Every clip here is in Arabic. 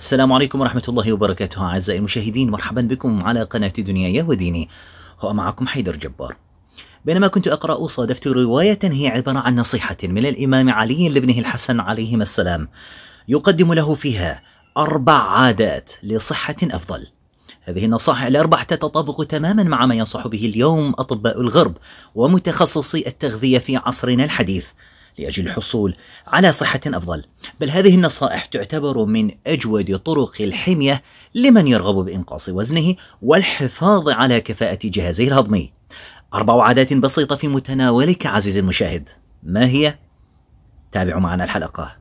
السلام عليكم ورحمة الله وبركاته أعزائي المشاهدين مرحبا بكم على قناة دنيا وديني ومعكم حيدر جبار بينما كنت أقرأ صادفت رواية هي عبارة عن نصيحة من الإمام علي لابنه الحسن عليهما السلام يقدم له فيها أربع عادات لصحة أفضل هذه النصائح الأربع تتطابق تماما مع ما ينصح به اليوم أطباء الغرب ومتخصصي التغذية في عصرنا الحديث لأجل الحصول على صحة أفضل بل هذه النصائح تعتبر من أجود طرق الحمية لمن يرغب بإنقاص وزنه والحفاظ على كفاءة جهازه الهضمي أربع عادات بسيطة في متناولك عزيزي المشاهد ما هي؟ تابعوا معنا الحلقة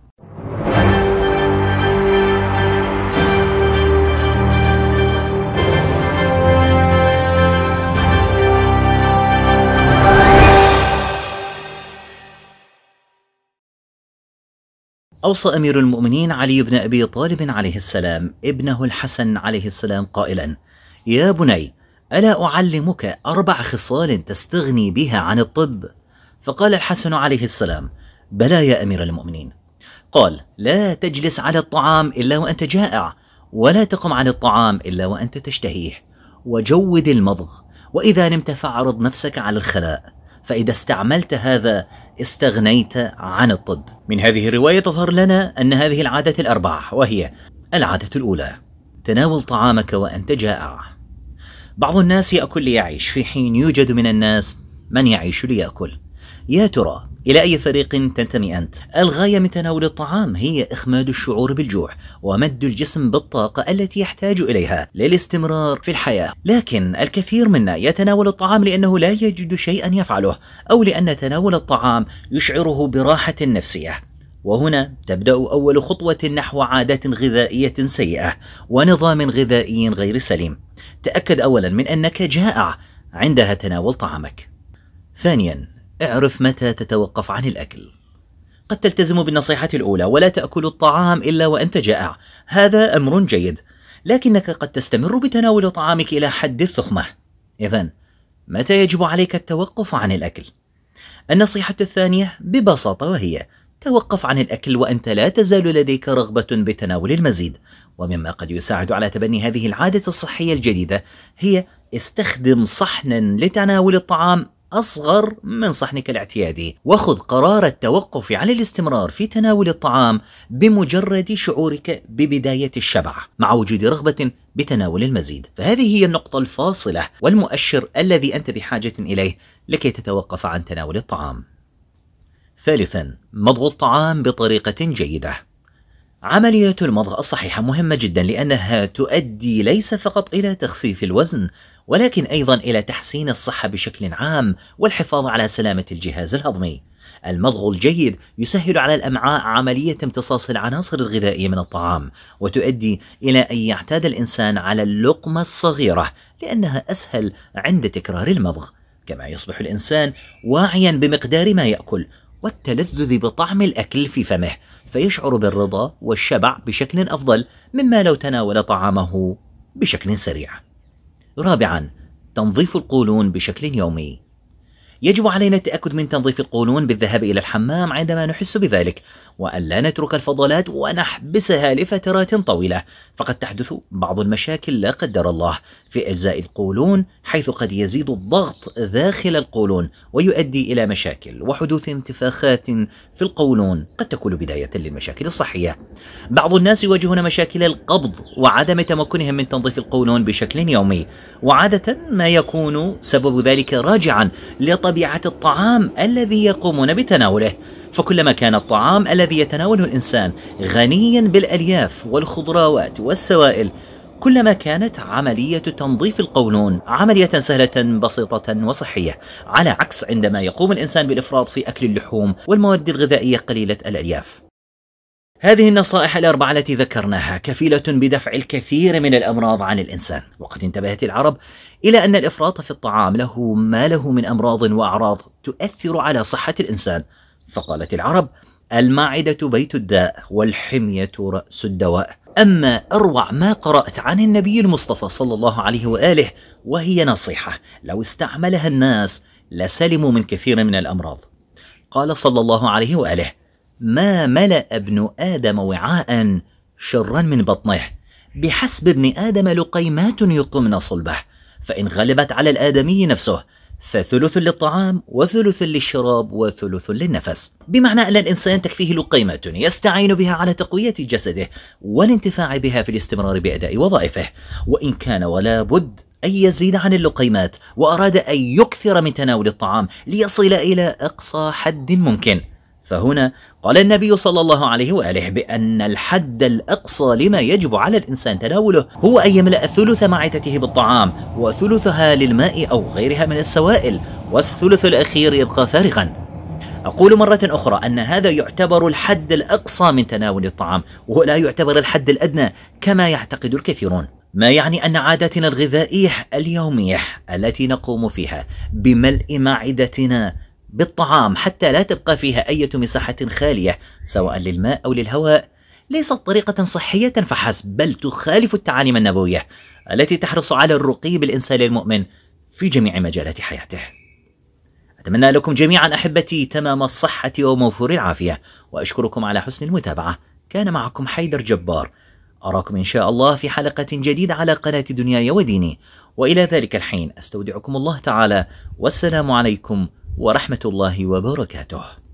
أوصى أمير المؤمنين علي بن أبي طالب عليه السلام ابنه الحسن عليه السلام قائلا: يا بني ألا أعلمك أربع خصال تستغني بها عن الطب؟ فقال الحسن عليه السلام: بلى يا أمير المؤمنين. قال: لا تجلس على الطعام إلا وأنت جائع، ولا تقم عن الطعام إلا وأنت تشتهيه، وجود المضغ، وإذا نمت فاعرض نفسك على الخلاء، فإذا استعملت هذا استغنيت عن الطب. من هذه الرواية تظهر لنا أن هذه العادات الأربع وهي العادة الأولى تناول طعامك وأنت جائع. بعض الناس يأكل ليعيش في حين يوجد من الناس من يعيش ليأكل. يا ترى إلى أي فريق تنتمي أنت؟ الغاية من تناول الطعام هي إخماد الشعور بالجوع ومد الجسم بالطاقة التي يحتاج إليها للاستمرار في الحياة، لكن الكثير منا يتناول الطعام لأنه لا يجد شيئا يفعله أو لأن تناول الطعام يشعره براحة نفسية. وهنا تبدأ أول خطوة نحو عادات غذائية سيئة ونظام غذائي غير سليم. تأكد أولا من أنك جائع عندها تناول طعامك. ثانيا اعرف متى تتوقف عن الأكل قد تلتزم بالنصيحة الأولى ولا تأكل الطعام إلا وأنت جائع هذا أمر جيد لكنك قد تستمر بتناول طعامك إلى حد الثخمة إذا متى يجب عليك التوقف عن الأكل؟ النصيحة الثانية ببساطة وهي توقف عن الأكل وأنت لا تزال لديك رغبة بتناول المزيد ومما قد يساعد على تبني هذه العادة الصحية الجديدة هي استخدم صحنا لتناول الطعام أصغر من صحنك الاعتيادي وخذ قرار التوقف عن الاستمرار في تناول الطعام بمجرد شعورك ببداية الشبع مع وجود رغبة بتناول المزيد فهذه هي النقطة الفاصلة والمؤشر الذي أنت بحاجة إليه لكي تتوقف عن تناول الطعام ثالثا مضغ الطعام بطريقة جيدة عملية المضغ الصحيحة مهمة جدا لأنها تؤدي ليس فقط إلى تخفيف الوزن ولكن أيضا إلى تحسين الصحة بشكل عام والحفاظ على سلامة الجهاز الهضمي. المضغ الجيد يسهل على الأمعاء عملية امتصاص العناصر الغذائية من الطعام وتؤدي إلى أن يعتاد الإنسان على اللقمة الصغيرة لأنها أسهل عند تكرار المضغ. كما يصبح الإنسان واعيا بمقدار ما يأكل والتلذذ بطعم الأكل في فمه فيشعر بالرضا والشبع بشكل أفضل مما لو تناول طعامه بشكل سريع رابعا تنظيف القولون بشكل يومي يجب علينا التأكد من تنظيف القولون بالذهاب إلى الحمام عندما نحس بذلك وأن لا نترك الفضلات ونحبسها لفترات طويلة فقد تحدث بعض المشاكل لا قدر الله في أجزاء القولون حيث قد يزيد الضغط داخل القولون ويؤدي إلى مشاكل وحدوث انتفاخات في القولون قد تكون بداية للمشاكل الصحية بعض الناس يواجهون مشاكل القبض وعدم تمكنهم من تنظيف القولون بشكل يومي وعادة ما يكون سبب ذلك راجعا لطريقة طبيعة الطعام الذي يقومون بتناوله فكلما كان الطعام الذي يتناوله الإنسان غنيا بالألياف والخضروات والسوائل كلما كانت عملية تنظيف القولون عملية سهلة بسيطة وصحية، على عكس عندما يقوم الإنسان بالإفراط في أكل اللحوم والمواد الغذائية قليلة الألياف. هذه النصائح الأربعة التي ذكرناها كفيلة بدفع الكثير من الأمراض عن الإنسان، وقد انتبهت العرب إلى أن الإفراط في الطعام له ما له من أمراض وأعراض تؤثر على صحة الإنسان، فقالت العرب: المعدة بيت الداء والحمية رأس الدواء. أما أروع ما قرأت عن النبي المصطفى صلى الله عليه وآله وهي نصيحة لو استعملها الناس لسلموا من كثير من الأمراض. قال صلى الله عليه وآله: ما ملأ ابن آدم وعاء شرا من بطنه بحسب ابن آدم لقيمات يقمن صلبه فإن غلبت على الآدمي نفسه فثلث للطعام وثلث للشراب وثلث للنفس بمعنى أن الإنسان تكفيه لقيمة يستعين بها على تقوية جسده والانتفاع بها في الاستمرار بأداء وظائفه وإن كان ولا بد أن يزيد عن اللقيمات وأراد أن يكثر من تناول الطعام ليصل إلى أقصى حد ممكن فهنا قال النبي صلى الله عليه واله بان الحد الاقصى لما يجب على الانسان تناوله هو ان يملا ثلث معدته بالطعام وثلثها للماء او غيرها من السوائل والثلث الاخير يبقى فارغا. اقول مره اخرى ان هذا يعتبر الحد الاقصى من تناول الطعام ولا يعتبر الحد الادنى كما يعتقد الكثيرون. ما يعني أن عاداتنا الغذائية اليومية التي نقوم فيها بملء معدتنا بالطعام حتى لا تبقى فيها أي مساحة خالية سواء للماء أو للهواء ليست طريقة صحية فحسب بل تخالف التعاليم النبوية التي تحرص على الرقي بالإنسان المؤمن في جميع مجالات حياته أتمنى لكم جميعا أحبتي تمام الصحة وموفور العافية وأشكركم على حسن المتابعة كان معكم حيدر جبار أراكم إن شاء الله في حلقة جديدة على قناة دنياي وديني وإلى ذلك الحين أستودعكم الله تعالى والسلام عليكم ورحمه الله وبركاته